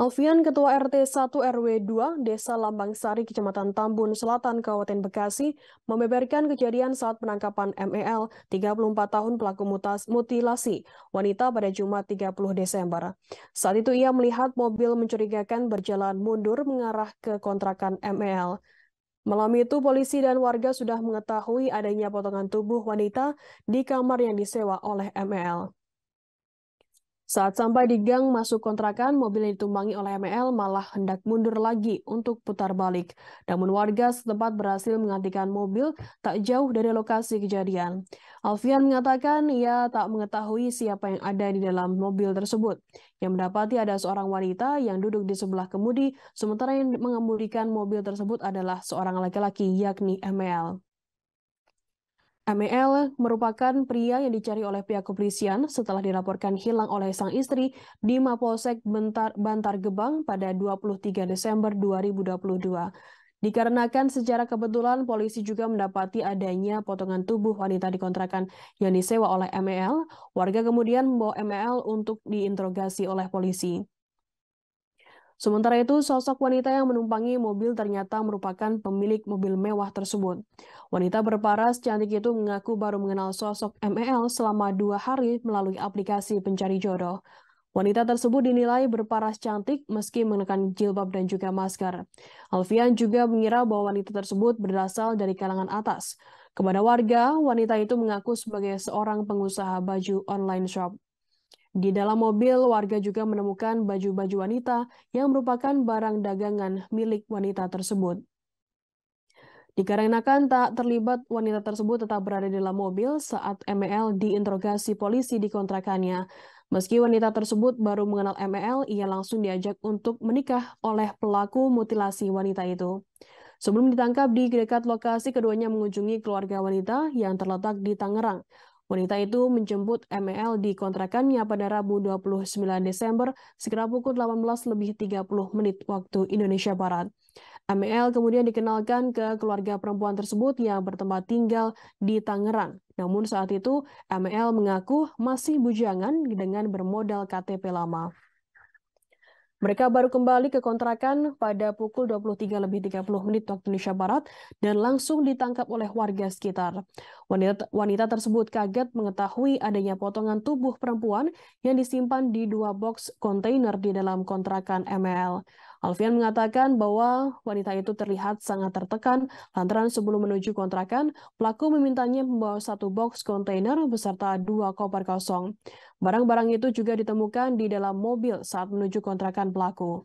Alfian, Ketua RT 1 RW 2 Desa Lambang Sari, Kecamatan Tambun Selatan, Kabupaten Bekasi, membeberkan kejadian saat penangkapan MEL, 34 tahun pelaku mutas, mutilasi wanita pada Jumat 30 Desember. Saat itu ia melihat mobil mencurigakan berjalan mundur mengarah ke kontrakan MEL. Malam itu polisi dan warga sudah mengetahui adanya potongan tubuh wanita di kamar yang disewa oleh MEL. Saat sampai di gang masuk kontrakan, mobil yang ditumpangi oleh ML malah hendak mundur lagi untuk putar balik. Namun warga setempat berhasil menghentikan mobil tak jauh dari lokasi kejadian. Alfian mengatakan ia tak mengetahui siapa yang ada di dalam mobil tersebut. Yang mendapati ada seorang wanita yang duduk di sebelah kemudi, sementara yang mengemudikan mobil tersebut adalah seorang laki-laki yakni ML. M.L. merupakan pria yang dicari oleh pihak kepolisian setelah dilaporkan hilang oleh sang istri di Mapolsek Bentar, Bantar Gebang pada 23 Desember 2022. Dikarenakan secara kebetulan polisi juga mendapati adanya potongan tubuh wanita di kontrakan yang disewa oleh M.L. warga kemudian membawa M.L. untuk diinterogasi oleh polisi. Sementara itu, sosok wanita yang menumpangi mobil ternyata merupakan pemilik mobil mewah tersebut. Wanita berparas cantik itu mengaku baru mengenal sosok MEL selama dua hari melalui aplikasi pencari jodoh. Wanita tersebut dinilai berparas cantik meski mengenakan jilbab dan juga masker. Alfian juga mengira bahwa wanita tersebut berasal dari kalangan atas. Kepada warga, wanita itu mengaku sebagai seorang pengusaha baju online shop. Di dalam mobil, warga juga menemukan baju-baju wanita yang merupakan barang dagangan milik wanita tersebut. Dikarenakan tak terlibat, wanita tersebut tetap berada di dalam mobil saat M.L. diinterogasi polisi di kontrakannya. Meski wanita tersebut baru mengenal M.L., ia langsung diajak untuk menikah oleh pelaku mutilasi wanita itu. Sebelum ditangkap di dekat lokasi, keduanya mengunjungi keluarga wanita yang terletak di Tangerang. Wanita itu menjemput ML di kontrakannya pada Rabu 29 Desember sekitar pukul 18 lebih 30 menit waktu Indonesia Barat. ML kemudian dikenalkan ke keluarga perempuan tersebut yang bertempat tinggal di Tangerang. Namun saat itu, ML mengaku masih bujangan dengan bermodal KTP lama. Mereka baru kembali ke kontrakan pada pukul 23 lebih 30 menit waktu Indonesia Barat dan langsung ditangkap oleh warga sekitar. Wanita, wanita tersebut kaget mengetahui adanya potongan tubuh perempuan yang disimpan di dua box kontainer di dalam kontrakan ML. Alfian mengatakan bahwa wanita itu terlihat sangat tertekan lantaran sebelum menuju kontrakan, pelaku memintanya membawa satu box kontainer beserta dua koper kosong. Barang-barang itu juga ditemukan di dalam mobil saat menuju kontrakan pelaku.